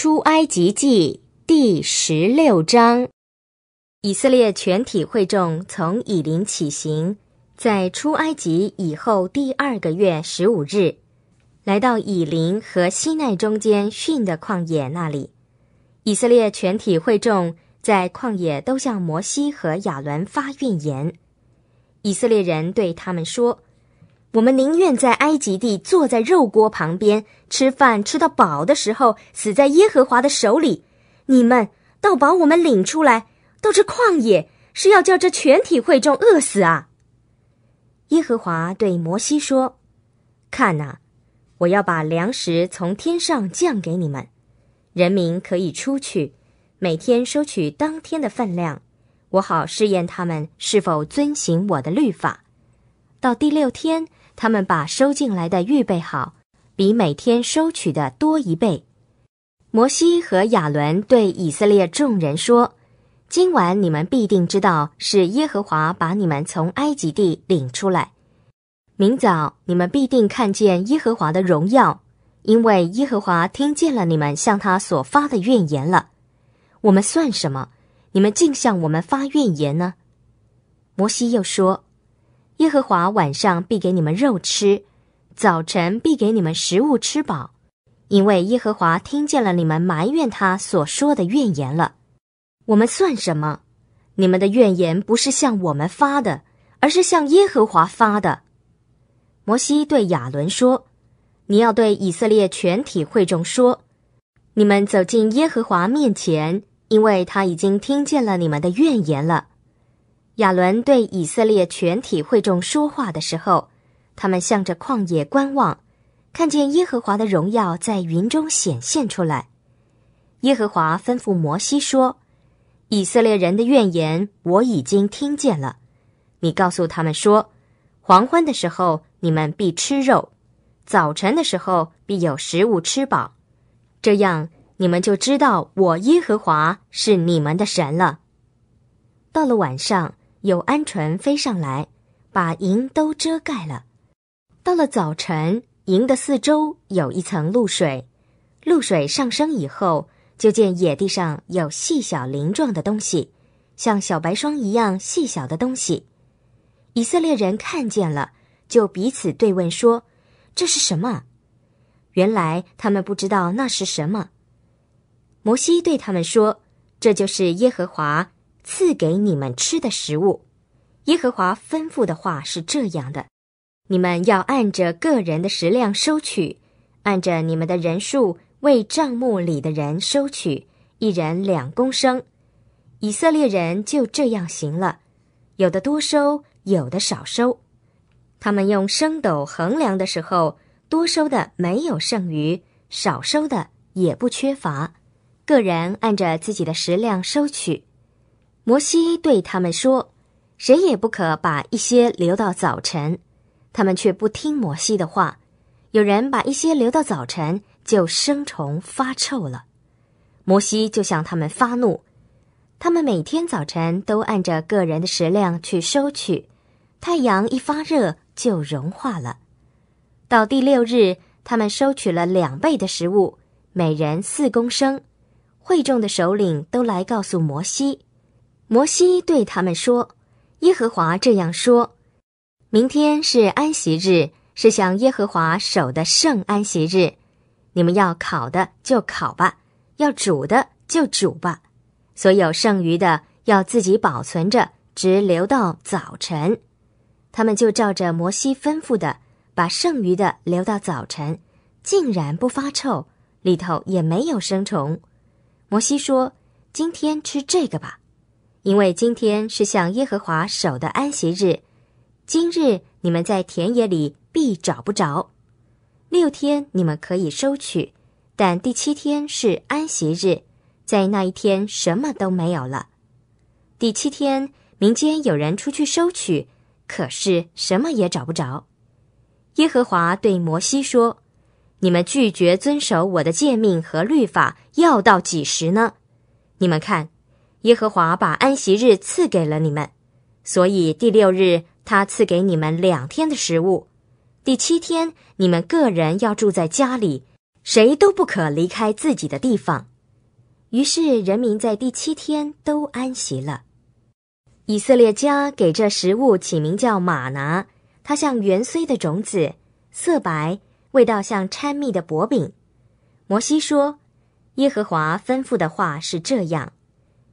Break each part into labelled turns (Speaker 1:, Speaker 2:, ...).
Speaker 1: 出埃及记第十六章：以色列全体会众从以琳起行，在出埃及以后第二个月十五日，来到以林和西奈中间逊的旷野那里。以色列全体会众在旷野都向摩西和亚伦发怨言。以色列人对他们说。我们宁愿在埃及地坐在肉锅旁边吃饭吃到饱的时候，死在耶和华的手里。你们倒把我们领出来到这旷野，是要叫这全体会众饿死啊！耶和华对摩西说：“看呐，我要把粮食从天上降给你们，人民可以出去，每天收取当天的分量，我好试验他们是否遵行我的律法。”到第六天，他们把收进来的预备好，比每天收取的多一倍。摩西和亚伦对以色列众人说：“今晚你们必定知道是耶和华把你们从埃及地领出来；明早你们必定看见耶和华的荣耀，因为耶和华听见了你们向他所发的怨言了。我们算什么？你们竟向我们发怨言呢？”摩西又说。耶和华晚上必给你们肉吃，早晨必给你们食物吃饱，因为耶和华听见了你们埋怨他所说的怨言了。我们算什么？你们的怨言不是向我们发的，而是向耶和华发的。摩西对亚伦说：“你要对以色列全体会众说：你们走进耶和华面前，因为他已经听见了你们的怨言了。”亚伦对以色列全体会众说话的时候，他们向着旷野观望，看见耶和华的荣耀在云中显现出来。耶和华吩咐摩西说：“以色列人的怨言我已经听见了，你告诉他们说，黄昏的时候你们必吃肉，早晨的时候必有食物吃饱，这样你们就知道我耶和华是你们的神了。”到了晚上。有鹌鹑飞上来，把银都遮盖了。到了早晨，银的四周有一层露水，露水上升以后，就见野地上有细小鳞状的东西，像小白霜一样细小的东西。以色列人看见了，就彼此对问说：“这是什么？”原来他们不知道那是什么。摩西对他们说：“这就是耶和华。”赐给你们吃的食物，耶和华吩咐的话是这样的：你们要按着个人的食量收取，按着你们的人数为账目里的人收取，一人两公升。以色列人就这样行了，有的多收，有的少收。他们用升斗衡量的时候，多收的没有剩余，少收的也不缺乏。个人按着自己的食量收取。摩西对他们说：“谁也不可把一些留到早晨。”他们却不听摩西的话。有人把一些留到早晨，就生虫发臭了。摩西就向他们发怒。他们每天早晨都按着个人的食量去收取。太阳一发热就融化了。到第六日，他们收取了两倍的食物，每人四公升。会众的首领都来告诉摩西。摩西对他们说：“耶和华这样说：明天是安息日，是向耶和华守的圣安息日。你们要烤的就烤吧，要煮的就煮吧。所有剩余的要自己保存着，只留到早晨。他们就照着摩西吩咐的，把剩余的留到早晨，竟然不发臭，里头也没有生虫。摩西说：今天吃这个吧。”因为今天是向耶和华守的安息日，今日你们在田野里必找不着。六天你们可以收取，但第七天是安息日，在那一天什么都没有了。第七天，民间有人出去收取，可是什么也找不着。耶和华对摩西说：“你们拒绝遵守我的诫命和律法，要到几时呢？你们看。”耶和华把安息日赐给了你们，所以第六日他赐给你们两天的食物，第七天你们个人要住在家里，谁都不可离开自己的地方。于是人民在第七天都安息了。以色列家给这食物起名叫玛拿，它像圆穗的种子，色白，味道像掺蜜的薄饼。摩西说：“耶和华吩咐的话是这样。”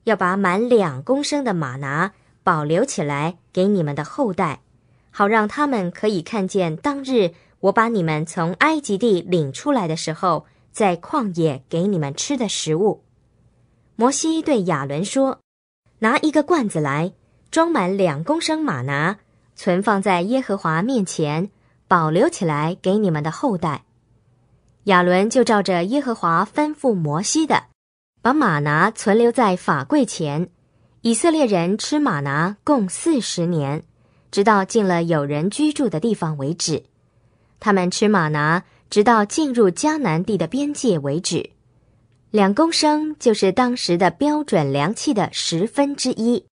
Speaker 1: 要把满两公升的马拿保留起来，给你们的后代，好让他们可以看见当日我把你们从埃及地领出来的时候，在旷野给你们吃的食物。摩西对亚伦说：“拿一个罐子来，装满两公升马拿，存放在耶和华面前，保留起来给你们的后代。”亚伦就照着耶和华吩咐摩西的。把马拿存留在法柜前，以色列人吃马拿共四十年，直到进了有人居住的地方为止。他们吃马拿直到进入迦南地的边界为止。两公升就是当时的标准量器的十分之一。